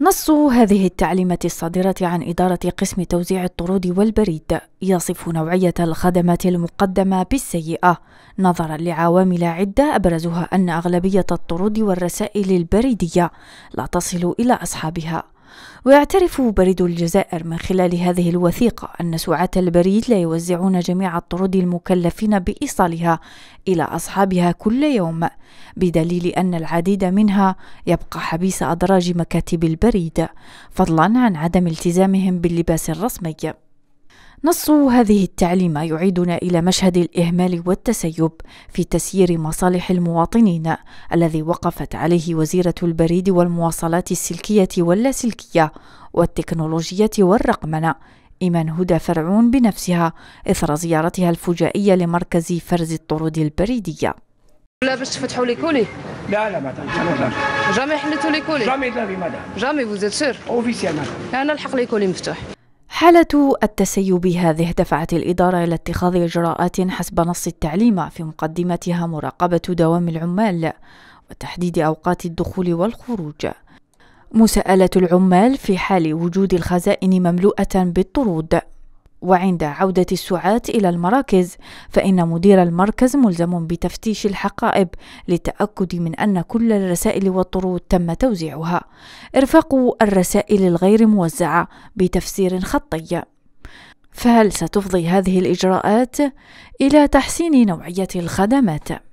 نص هذه التعليمات الصادرة عن إدارة قسم توزيع الطرود والبريد يصف نوعية الخدمات المقدمة بالسيئة نظرا لعوامل عدة أبرزها أن أغلبية الطرود والرسائل البريدية لا تصل إلى أصحابها ويعترف بريد الجزائر من خلال هذه الوثيقة أن سعاة البريد لا يوزعون جميع الطرود المكلفين بإيصالها إلى أصحابها كل يوم بدليل أن العديد منها يبقى حبيس أدراج مكاتب البريد فضلا عن عدم التزامهم باللباس الرسمي نص هذه التعليمة يعيدنا إلى مشهد الإهمال والتسيب في تسيير مصالح المواطنين الذي وقفت عليه وزيرة البريد والمواصلات السلكية واللاسلكية والتكنولوجية والرقمنة إيمان هدى فرعون بنفسها إثر زيارتها الفجائية لمركز فرز الطرود البريدية لا باش تفتحوا لي كولي لا لا مدام جامي حليتوا لي كولي جامي لا مدام جامي فوزيت سير اوفيسيال مدام انا الحق لي كولي مفتوح حالة التسيب هذه دفعت الإدارة إلى اتخاذ إجراءات حسب نص التعليم في مقدمتها مراقبة دوام العمال وتحديد أوقات الدخول والخروج مساءلة العمال في حال وجود الخزائن مملوءة بالطرود وعند عودة السعاة إلى المراكز فإن مدير المركز ملزم بتفتيش الحقائب للتأكد من أن كل الرسائل والطرود تم توزيعها إرفاق الرسائل الغير موزعة بتفسير خطي فهل ستفضي هذه الإجراءات إلى تحسين نوعية الخدمات؟